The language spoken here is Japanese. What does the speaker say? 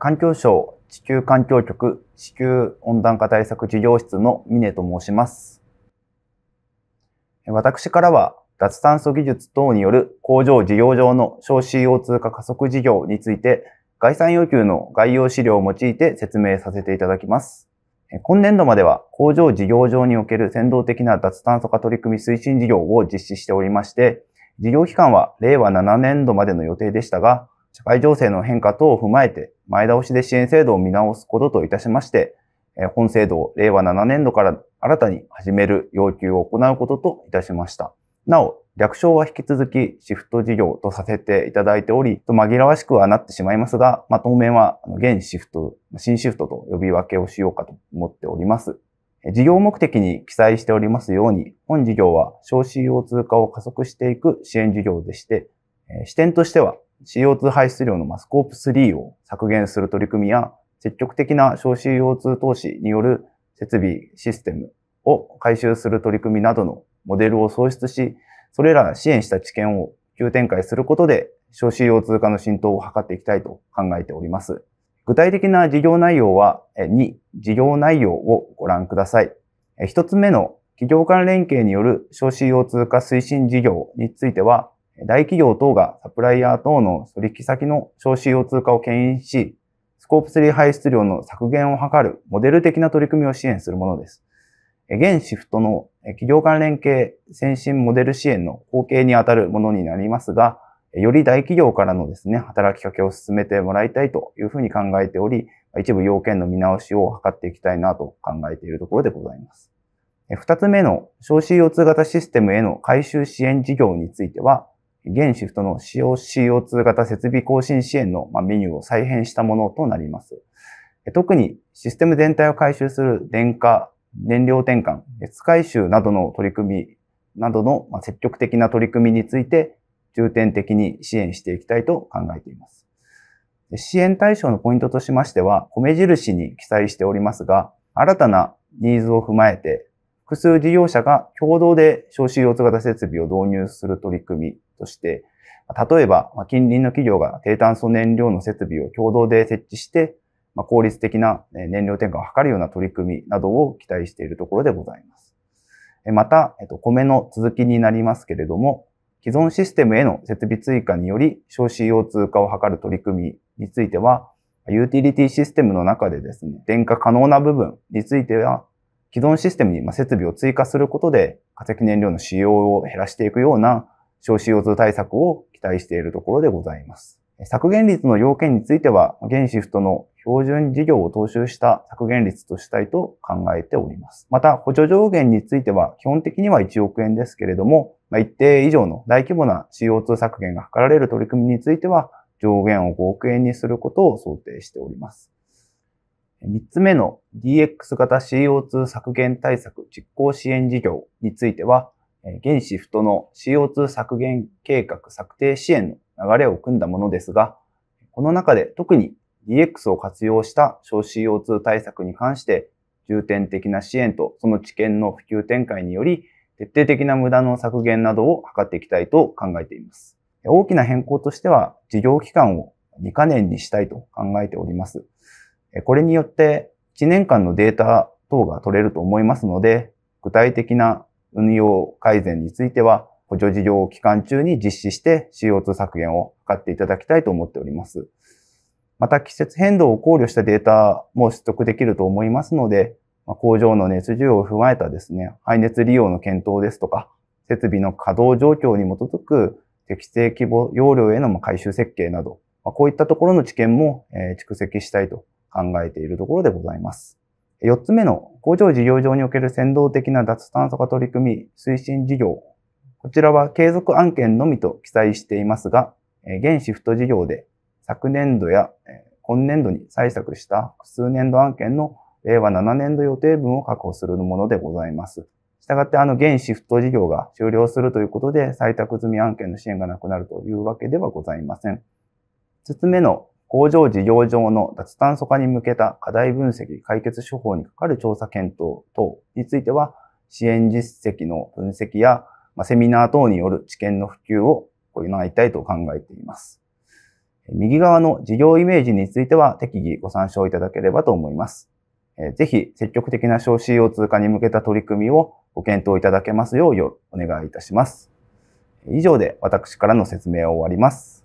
環境省地球環境局地球温暖化対策事業室の峰と申します。私からは脱炭素技術等による工場事業上の小 CO2 化加速事業について概算要求の概要資料を用いて説明させていただきます。今年度までは工場事業上における先導的な脱炭素化取り組み推進事業を実施しておりまして、事業期間は令和7年度までの予定でしたが、社会情勢の変化等を踏まえて前倒しで支援制度を見直すことといたしまして、本制度を令和7年度から新たに始める要求を行うことといたしました。なお、略称は引き続きシフト事業とさせていただいており、と紛らわしくはなってしまいますが、まあ、当面は現シフト、新シフトと呼び分けをしようかと思っております。事業目的に記載しておりますように、本事業は少子用通貨を加速していく支援事業でして、視点としては CO2 排出量のスコープ3を削減する取り組みや、積極的な小 CO2 投資による設備、システムを回収する取り組みなどのモデルを創出し、それらが支援した知見を急展開することで、小 CO2 化の浸透を図っていきたいと考えております。具体的な事業内容は2、事業内容をご覧ください。1つ目の企業間連携による小 CO2 化推進事業については、大企業等がサプライヤー等の取引先の小 CO2 化を牽引し、スコープ3排出量の削減を図るモデル的な取り組みを支援するものです。現シフトの企業間連携先進モデル支援の後継にあたるものになりますが、より大企業からのですね、働きかけを進めてもらいたいというふうに考えており、一部要件の見直しを図っていきたいなと考えているところでございます。二つ目の消 CO2 型システムへの回収支援事業については、現シフトの使用 CO2 型設備更新支援のメニューを再編したものとなります。特にシステム全体を回収する電化、燃料転換、熱回収などの取り組み、などの積極的な取り組みについて重点的に支援していきたいと考えています。支援対象のポイントとしましては、米印に記載しておりますが、新たなニーズを踏まえて複数事業者が共同で消臭用通型設備を導入する取り組みとして、例えば、近隣の企業が低炭素燃料の設備を共同で設置して、効率的な燃料転換を図るような取り組みなどを期待しているところでございます。また、米の続きになりますけれども、既存システムへの設備追加により少子用通2化を図る取り組みについては、ユーティリティシステムの中でですね、電化可能な部分については、既存システムに設備を追加することで化石燃料の使用を減らしていくような小 CO2 対策を期待しているところでございます。削減率の要件については、現シフトの標準事業を踏襲した削減率としたいと考えております。また、補助上限については、基本的には1億円ですけれども、一定以上の大規模な CO2 削減が図られる取り組みについては、上限を5億円にすることを想定しております。3つ目の DX 型 CO2 削減対策実行支援事業については、現シフトの CO2 削減計画策定支援の流れを組んだものですが、この中で特に DX を活用した小 CO2 対策に関して重点的な支援とその知見の普及展開により徹底的な無駄の削減などを図っていきたいと考えています。大きな変更としては事業期間を2カ年にしたいと考えております。これによって1年間のデータ等が取れると思いますので、具体的な運用改善については、補助事業期間中に実施して CO2 削減を図っていただきたいと思っております。また季節変動を考慮したデータも取得できると思いますので、工場の熱需要を踏まえたですね、排熱利用の検討ですとか、設備の稼働状況に基づく適正規模容量への回収設計など、こういったところの知見も蓄積したいと考えているところでございます。4つ目の工場事業上における先導的な脱炭素化取り組み推進事業。こちらは継続案件のみと記載していますが、現シフト事業で昨年度や今年度に採択した複数年度案件の令和7年度予定分を確保するものでございます。したがってあの現シフト事業が終了するということで採択済み案件の支援がなくなるというわけではございません。5つ目の工場事業上の脱炭素化に向けた課題分析解決手法にかかる調査検討等については、支援実績の分析や、まあ、セミナー等による知見の普及を行いたいと考えています。右側の事業イメージについては適宜ご参照いただければと思います。ぜひ積極的な少 c o 通過に向けた取り組みをご検討いただけますようお願いいたします。以上で私からの説明を終わります。